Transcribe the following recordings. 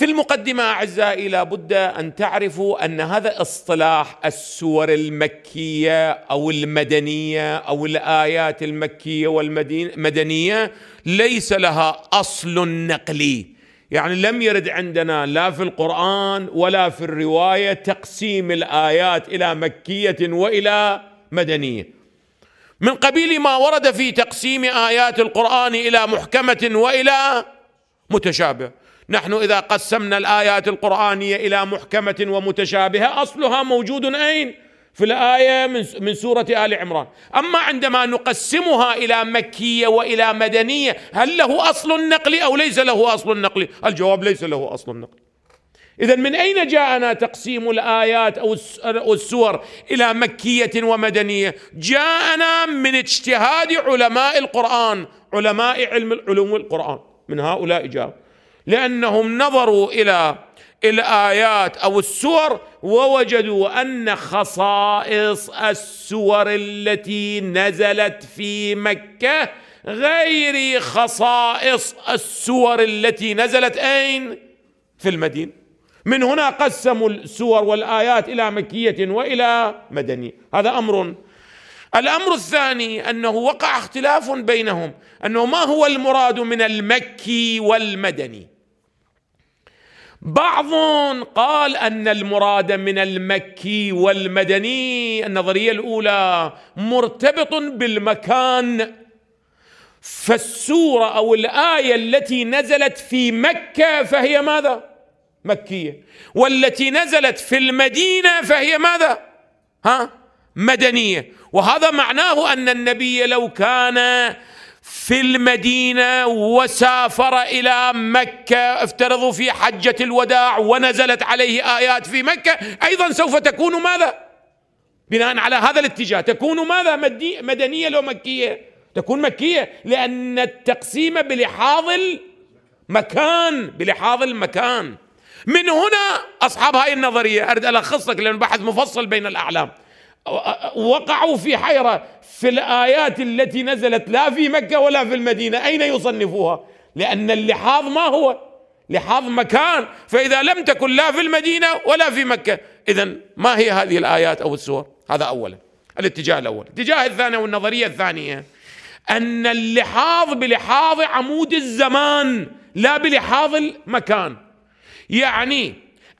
في المقدمه اعزائي لابد ان تعرفوا ان هذا اصطلاح السور المكيه او المدنيه او الايات المكيه والمدنيه ليس لها اصل نقلي يعني لم يرد عندنا لا في القران ولا في الروايه تقسيم الايات الى مكيه والى مدنيه من قبيل ما ورد في تقسيم ايات القران الى محكمه والى متشابه نحن إذا قسمنا الآيات القرآنية إلى محكمة ومتشابهة أصلها موجود أين؟ في الآية من من سورة آل عمران، أما عندما نقسمها إلى مكية وإلى مدنية، هل له أصل نقلي أو ليس له أصل نقلي؟ الجواب ليس له أصل نقلي. إذا من أين جاءنا تقسيم الآيات أو السور إلى مكية ومدنية؟ جاءنا من اجتهاد علماء القرآن، علماء علم علوم القرآن، من هؤلاء جاءوا. لأنهم نظروا إلى الآيات أو السور ووجدوا أن خصائص السور التي نزلت في مكة غير خصائص السور التي نزلت أين؟ في المدينة من هنا قسموا السور والآيات إلى مكية وإلى مدنية هذا أمر الأمر الثاني أنه وقع اختلاف بينهم أنه ما هو المراد من المكي والمدني بعض قال ان المراد من المكي والمدني النظريه الاولى مرتبط بالمكان فالسوره او الايه التي نزلت في مكه فهي ماذا مكيه والتي نزلت في المدينه فهي ماذا ها مدنيه وهذا معناه ان النبي لو كان في المدينه وسافر الى مكه افترضوا في حجه الوداع ونزلت عليه ايات في مكه ايضا سوف تكون ماذا؟ بناء على هذا الاتجاه تكون ماذا؟ مدنيه لو مكيه تكون مكيه لان التقسيم بلحاظ المكان بلحاظ المكان من هنا اصحاب هاي النظريه اريد الخص لك لان بحث مفصل بين الاعلام وقعوا في حيرة في الآيات التي نزلت لا في مكة ولا في المدينة أين يصنفوها لأن اللحاظ ما هو لحاظ مكان فإذا لم تكن لا في المدينة ولا في مكة إذا ما هي هذه الآيات أو السور هذا أولا الاتجاه الأول الاتجاه الثاني والنظرية الثانية أن اللحاظ بلحاظ عمود الزمان لا بلحاظ المكان يعني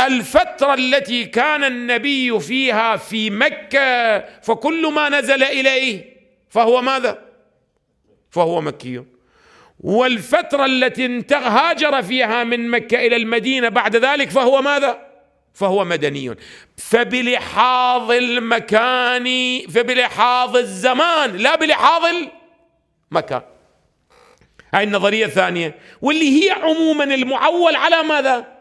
الفترة التي كان النبي فيها في مكة فكل ما نزل إليه فهو ماذا؟ فهو مكي والفترة التي هاجر فيها من مكة إلى المدينة بعد ذلك فهو ماذا؟ فهو مدني فبلحاظ المكان فبلحاظ الزمان لا بلحاظ المكان هاي النظرية الثانية واللي هي عموما المعول على ماذا؟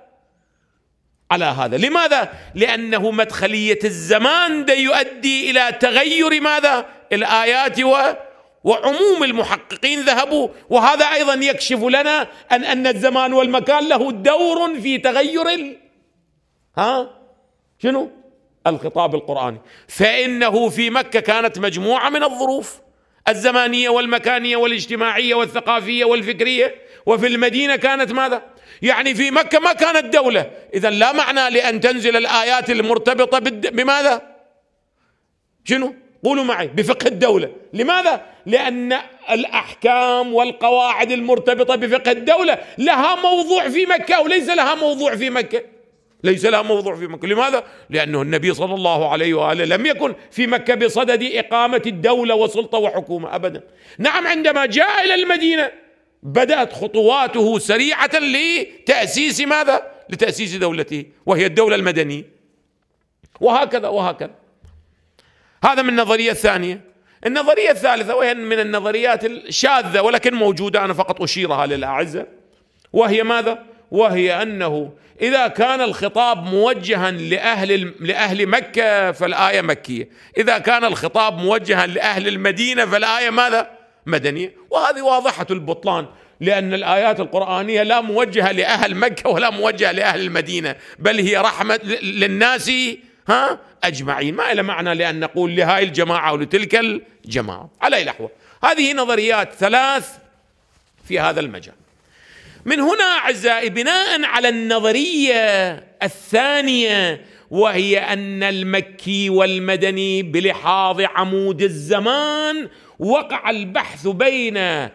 على هذا لماذا؟ لأنه مدخلية الزمان ده يؤدي إلى تغير ماذا؟ الآيات و وعموم المحققين ذهبوا وهذا أيضا يكشف لنا أن أن الزمان والمكان له دور في تغير ال... ها شنو؟ الخطاب القرآني فإنه في مكة كانت مجموعة من الظروف الزمانية والمكانية والاجتماعية والثقافية والفكرية وفي المدينة كانت ماذا يعني في مكة ما كانت دولة إذا لا معنى لأن تنزل الآيات المرتبطة بماذا شنو قولوا معي بفقه الدولة لماذا لأن الأحكام والقواعد المرتبطة بفقه الدولة لها موضوع في مكة وليس لها موضوع في مكة ليس لها موضوع في مكة لماذا؟ لأنه النبي صلى الله عليه وآله لم يكن في مكة بصدد إقامة الدولة وسلطة وحكومة أبدا نعم عندما جاء إلى المدينة بدأت خطواته سريعة لتأسيس ماذا؟ لتأسيس دولته وهي الدولة المدنية وهكذا وهكذا هذا من النظرية الثانية النظرية الثالثة وهي من النظريات الشاذة ولكن موجودة أنا فقط أشيرها للأعزة وهي ماذا؟ وهي أنه إذا كان الخطاب موجها لأهل لأهل مكة فالآية مكية، إذا كان الخطاب موجها لأهل المدينة فالآية ماذا؟ مدنية، وهذه واضحة البطلان، لأن الآيات القرآنية لا موجهة لأهل مكة ولا موجهة لأهل المدينة بل هي رحمة للناس ها أجمعين ما إلى معنى لأن نقول لهاي الجماعة ولتلك الجماعة على أي لحوة هذه نظريات ثلاث في هذا المجال من هنا أعزائي بناء على النظرية الثانية وهي أن المكي والمدني بلحاظ عمود الزمان وقع البحث بين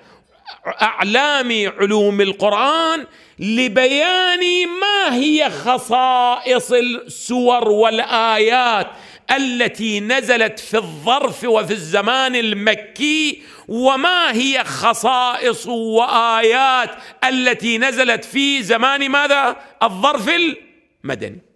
اعلام علوم القران لبيان ما هي خصائص السور والايات التي نزلت في الظرف وفي الزمان المكي وما هي خصائص وايات التي نزلت في زمان ماذا الظرف المدني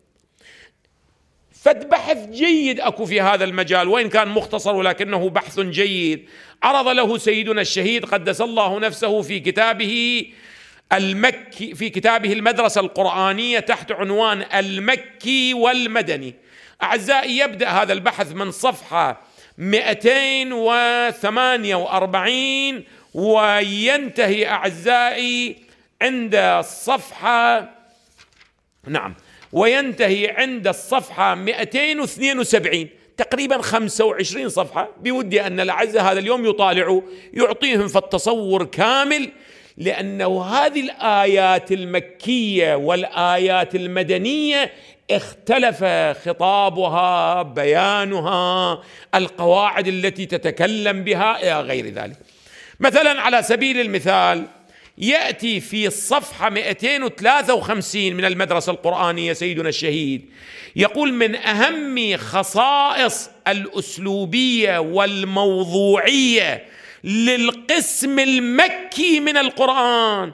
فبحث جيد اكو في هذا المجال وان كان مختصر ولكنه بحث جيد عرض له سيدنا الشهيد قدس الله نفسه في كتابه المكي في كتابه المدرسه القرانيه تحت عنوان المكي والمدني اعزائي يبدا هذا البحث من صفحه 248 وينتهي اعزائي عند الصفحه نعم وينتهي عند الصفحة 272 تقريبا 25 صفحة بودي أن الأعزة هذا اليوم يطالعوا يعطيهم في التصور كامل لأنه هذه الآيات المكية والآيات المدنية اختلف خطابها بيانها القواعد التي تتكلم بها إلى غير ذلك مثلا على سبيل المثال يأتي في الصفحة 253 من المدرسة القرآنية سيدنا الشهيد يقول من أهم خصائص الأسلوبية والموضوعية للقسم المكي من القرآن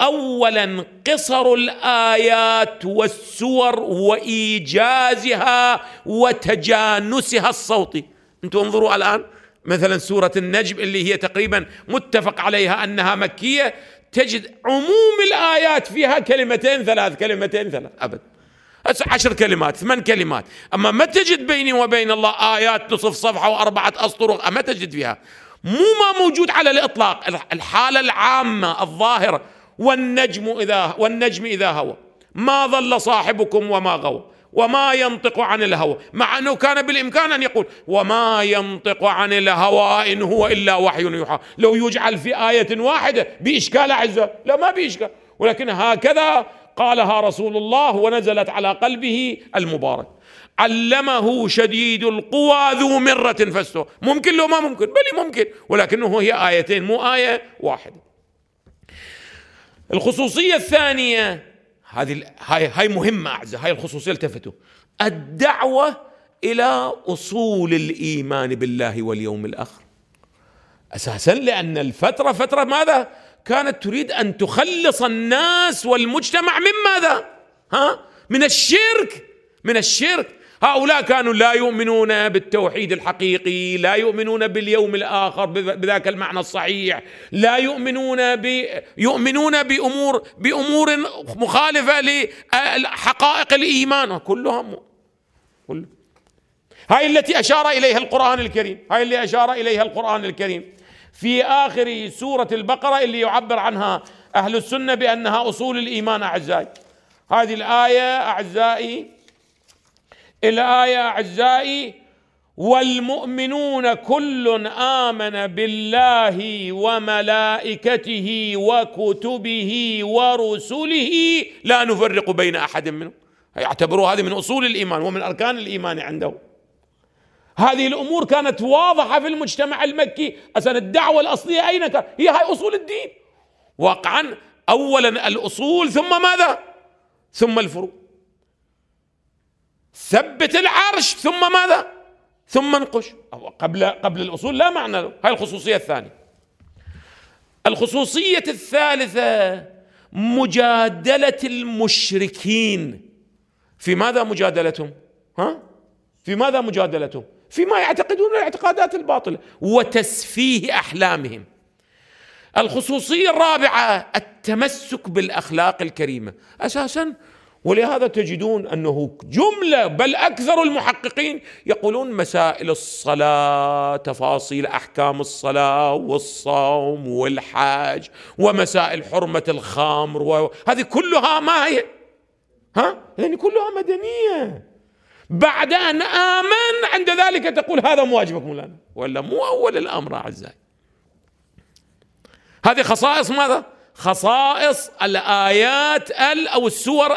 اولا قصر الايات والسور وايجازها وتجانسها الصوتي انتم انظروا الان مثلا سوره النجم اللي هي تقريبا متفق عليها انها مكيه تجد عموم الآيات فيها كلمتين ثلاث كلمتين ثلاث أبد عشر كلمات ثمان كلمات أما ما تجد بيني وبين الله آيات نصف صفحة وأربعة أسطر ما تجد فيها مو ما موجود على الإطلاق الحالة العامة الظاهرة والنجم إذا والنجم إذا هوى ما ضل صاحبكم وما غوى وما ينطق عن الهوى مع أنه كان بالإمكان أن يقول وما ينطق عن الهوى إن هو إلا وحي يوحى لو يجعل في آية واحدة بإشكال عزه لا ما بإشكال ولكن هكذا قالها رسول الله ونزلت على قلبه المبارك علمه شديد القوى ذو مرة فاستوى ممكن لو ما ممكن بل ممكن ولكنه هي آيتين مو آية واحدة الخصوصية الثانية هذه هاي هاي مهمه اعزه هاي الخصوصيه التفتوا الدعوه الى اصول الايمان بالله واليوم الاخر اساسا لان الفتره فتره ماذا كانت تريد ان تخلص الناس والمجتمع من ماذا ها من الشرك من الشرك هؤلاء كانوا لا يؤمنون بالتوحيد الحقيقي لا يؤمنون باليوم الآخر بذاك المعنى الصحيح لا يؤمنون ب... يؤمنون بأمور بأمور مخالفة لحقائق الإيمان كلهم كل... هاي التي أشار إليها القرآن الكريم هاي اللي أشار إليها القرآن الكريم في آخر سورة البقرة اللي يعبر عنها أهل السنة بأنها أصول الإيمان أعزائي هذه الآية أعزائي الآية أعزائي والمؤمنون كل آمن بالله وملائكته وكتبه ورسله لا نفرق بين أحد منهم يعتبروا هذه من أصول الإيمان ومن أركان الإيمان عندهم هذه الأمور كانت واضحة في المجتمع المكي أصلا الدعوة الأصلية أين كانت هي هاي أصول الدين واقعا أولا الأصول ثم ماذا ثم الفروق ثبت العرش ثم ماذا ثم انقش قبل قبل الاصول لا معنى له هاي الخصوصيه الثانيه الخصوصيه الثالثه مجادله المشركين في ماذا مجادلتهم ها في ماذا مجادلتهم فيما يعتقدون الاعتقادات الباطله وتسفيه احلامهم الخصوصيه الرابعه التمسك بالاخلاق الكريمه اساسا ولهذا تجدون انه جمله بل اكثر المحققين يقولون مسائل الصلاه تفاصيل احكام الصلاه والصوم والحج ومسائل حرمه الخمر وهذه كلها ما هي ها يعني كلها مدنيه بعد ان امن عند ذلك تقول هذا مو واجبك مولانا ولا مو اول الامر اعزائي هذه خصائص ماذا؟ خصائص الآيات ال أو السور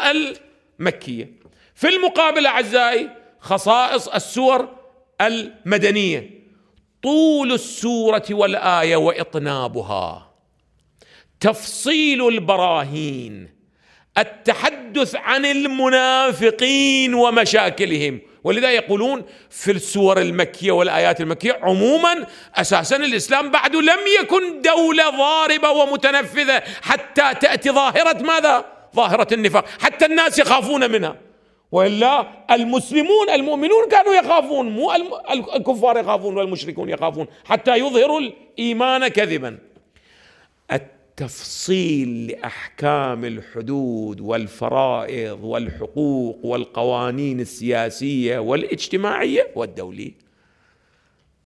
المكية في المقابل أعزائي خصائص السور المدنية طول السورة والآية وإطنابها تفصيل البراهين التحدث عن المنافقين ومشاكلهم ولذا يقولون في السور المكية والآيات المكية عموما أساسا الإسلام بعد لم يكن دولة ضاربة ومتنفذة حتى تأتي ظاهرة ماذا؟ ظاهرة النفاق حتى الناس يخافون منها والا المسلمون المؤمنون كانوا يخافون مو الكفار يخافون والمشركون يخافون حتى يظهروا الايمان كذبا تفصيل لاحكام الحدود والفرائض والحقوق والقوانين السياسيه والاجتماعيه والدوليه